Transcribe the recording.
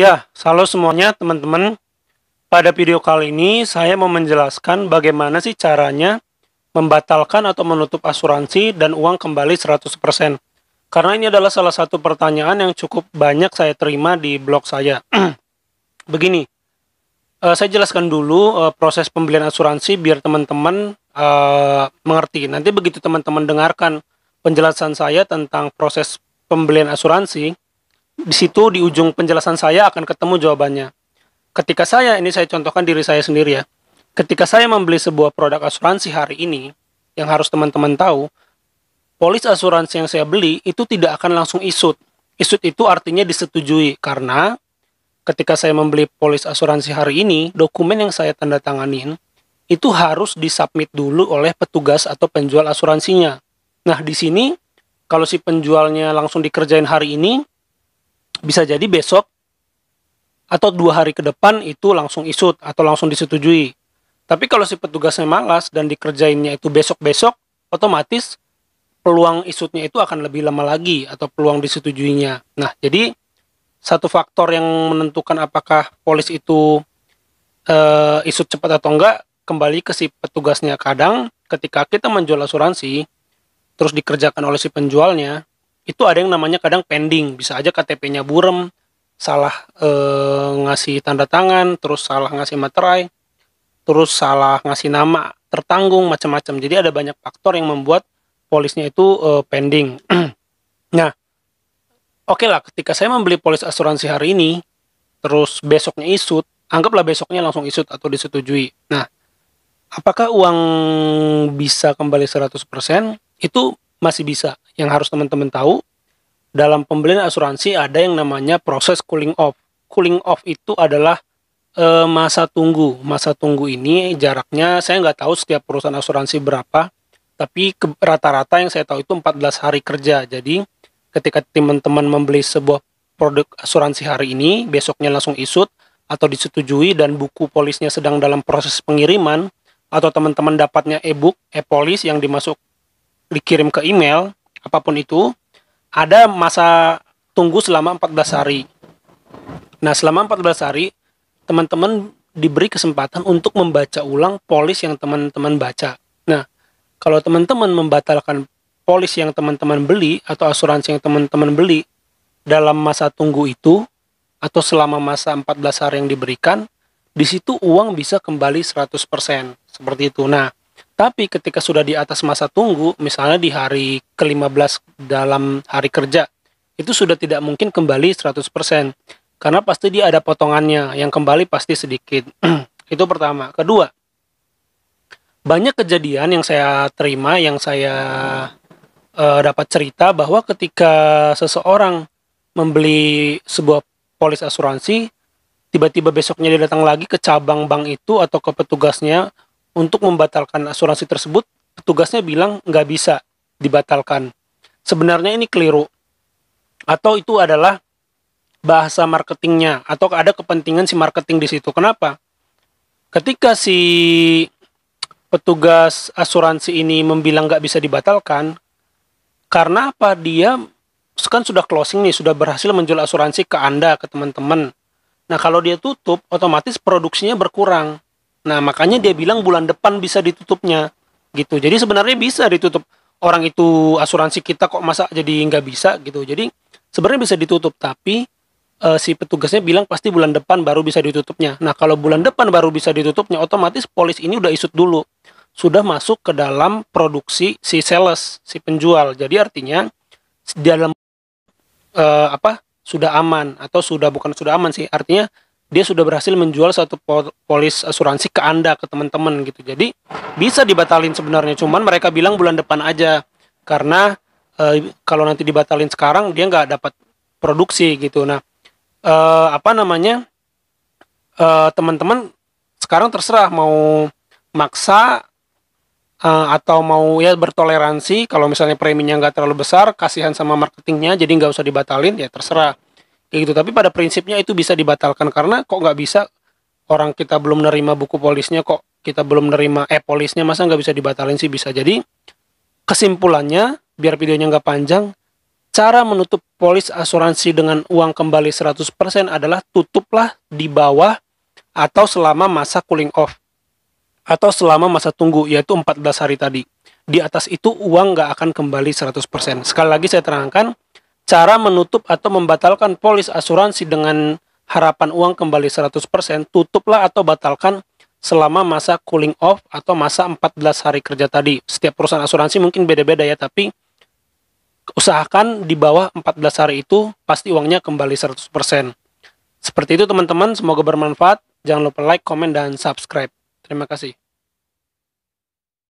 Ya, halo semuanya teman-teman. Pada video kali ini saya mau menjelaskan bagaimana sih caranya membatalkan atau menutup asuransi dan uang kembali 100%. Karena ini adalah salah satu pertanyaan yang cukup banyak saya terima di blog saya. Begini, uh, saya jelaskan dulu uh, proses pembelian asuransi biar teman-teman uh, mengerti. Nanti begitu teman-teman dengarkan penjelasan saya tentang proses pembelian asuransi, di situ di ujung penjelasan saya akan ketemu jawabannya. Ketika saya ini saya contohkan diri saya sendiri ya. Ketika saya membeli sebuah produk asuransi hari ini, yang harus teman-teman tahu, polis asuransi yang saya beli itu tidak akan langsung isut. Isut itu artinya disetujui karena ketika saya membeli polis asuransi hari ini, dokumen yang saya tanda tanganin itu harus disubmit dulu oleh petugas atau penjual asuransinya. Nah, di sini kalau si penjualnya langsung dikerjain hari ini, bisa jadi besok atau dua hari ke depan itu langsung isut atau langsung disetujui. Tapi kalau si petugasnya malas dan dikerjainnya itu besok-besok, otomatis peluang isutnya itu akan lebih lama lagi atau peluang disetujuinya. Nah, jadi satu faktor yang menentukan apakah polis itu e, isut cepat atau enggak kembali ke si petugasnya. Kadang ketika kita menjual asuransi terus dikerjakan oleh si penjualnya, itu ada yang namanya kadang pending bisa aja KTP-nya burem salah eh, ngasih tanda tangan terus salah ngasih materai terus salah ngasih nama tertanggung macam-macam jadi ada banyak faktor yang membuat polisnya itu eh, pending nah oke okay lah ketika saya membeli polis asuransi hari ini terus besoknya isut anggaplah besoknya langsung isut atau disetujui nah apakah uang bisa kembali 100% itu masih bisa yang harus teman-teman tahu dalam pembelian asuransi ada yang namanya proses cooling off. Cooling off itu adalah e, masa tunggu. Masa tunggu ini jaraknya saya nggak tahu setiap perusahaan asuransi berapa, tapi rata-rata yang saya tahu itu 14 hari kerja. Jadi ketika teman-teman membeli sebuah produk asuransi hari ini, besoknya langsung isut atau disetujui dan buku polisnya sedang dalam proses pengiriman atau teman-teman dapatnya e-book, e-polis yang dimasuk dikirim ke email, apapun itu, ada masa tunggu selama 14 hari. Nah, selama 14 hari, teman-teman diberi kesempatan untuk membaca ulang polis yang teman-teman baca. Nah, kalau teman-teman membatalkan polis yang teman-teman beli atau asuransi yang teman-teman beli dalam masa tunggu itu atau selama masa 14 hari yang diberikan, di situ uang bisa kembali 100%. Seperti itu. Nah, tapi ketika sudah di atas masa tunggu, misalnya di hari ke-15 dalam hari kerja, itu sudah tidak mungkin kembali 100%. Karena pasti dia ada potongannya, yang kembali pasti sedikit. itu pertama. Kedua, banyak kejadian yang saya terima, yang saya e, dapat cerita bahwa ketika seseorang membeli sebuah polis asuransi, tiba-tiba besoknya dia datang lagi ke cabang bank itu atau ke petugasnya untuk membatalkan asuransi tersebut, petugasnya bilang nggak bisa dibatalkan. Sebenarnya ini keliru. Atau itu adalah bahasa marketingnya atau ada kepentingan si marketing di situ. Kenapa? Ketika si petugas asuransi ini membilang nggak bisa dibatalkan, karena apa? Dia kan sudah closing nih, sudah berhasil menjual asuransi ke Anda, ke teman-teman. Nah, kalau dia tutup, otomatis produksinya berkurang. Nah, makanya dia bilang bulan depan bisa ditutupnya gitu. Jadi sebenarnya bisa ditutup. Orang itu asuransi kita kok masa jadi nggak bisa gitu. Jadi sebenarnya bisa ditutup tapi uh, si petugasnya bilang pasti bulan depan baru bisa ditutupnya. Nah, kalau bulan depan baru bisa ditutupnya otomatis polis ini udah isut dulu. Sudah masuk ke dalam produksi si sales, si penjual. Jadi artinya dalam uh, apa? sudah aman atau sudah bukan sudah aman sih. Artinya dia sudah berhasil menjual satu polis asuransi ke Anda ke teman-teman gitu. Jadi bisa dibatalin sebenarnya cuman mereka bilang bulan depan aja karena e, kalau nanti dibatalin sekarang dia nggak dapat produksi gitu. Nah, e, apa namanya? Eh, teman-teman sekarang terserah mau maksa e, atau mau ya bertoleransi kalau misalnya preminya nggak terlalu besar kasihan sama marketingnya jadi nggak usah dibatalin ya terserah kayak gitu tapi pada prinsipnya itu bisa dibatalkan karena kok nggak bisa orang kita belum nerima buku polisnya kok kita belum nerima e polisnya masa nggak bisa dibatalkan sih bisa jadi kesimpulannya biar videonya nggak panjang cara menutup polis asuransi dengan uang kembali 100% adalah tutuplah di bawah atau selama masa cooling off atau selama masa tunggu yaitu 14 hari tadi di atas itu uang nggak akan kembali 100% sekali lagi saya terangkan cara menutup atau membatalkan polis asuransi dengan harapan uang kembali 100%, tutuplah atau batalkan selama masa cooling off atau masa 14 hari kerja tadi. Setiap perusahaan asuransi mungkin beda-beda ya, tapi usahakan di bawah 14 hari itu pasti uangnya kembali 100%. Seperti itu teman-teman, semoga bermanfaat. Jangan lupa like, komen, dan subscribe. Terima kasih.